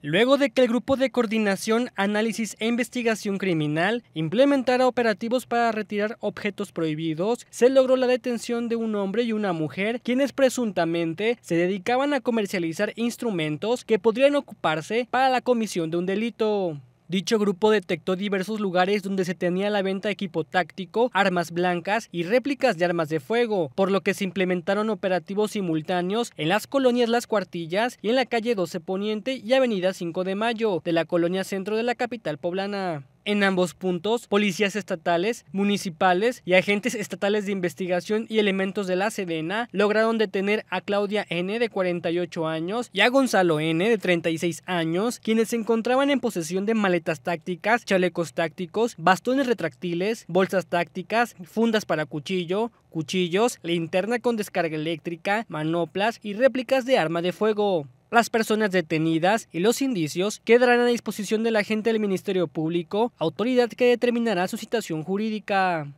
Luego de que el Grupo de Coordinación, Análisis e Investigación Criminal implementara operativos para retirar objetos prohibidos, se logró la detención de un hombre y una mujer quienes presuntamente se dedicaban a comercializar instrumentos que podrían ocuparse para la comisión de un delito. Dicho grupo detectó diversos lugares donde se tenía la venta de equipo táctico, armas blancas y réplicas de armas de fuego, por lo que se implementaron operativos simultáneos en las colonias Las Cuartillas y en la calle 12 Poniente y Avenida 5 de Mayo de la colonia centro de la capital poblana en ambos puntos policías estatales, municipales y agentes estatales de investigación y elementos de la Sedena lograron detener a Claudia N de 48 años y a Gonzalo N de 36 años, quienes se encontraban en posesión de maletas tácticas, chalecos tácticos, bastones retractiles, bolsas tácticas, fundas para cuchillo, cuchillos, linterna con descarga eléctrica, manoplas y réplicas de arma de fuego. Las personas detenidas y los indicios quedarán a disposición del agente del Ministerio Público, autoridad que determinará su situación jurídica.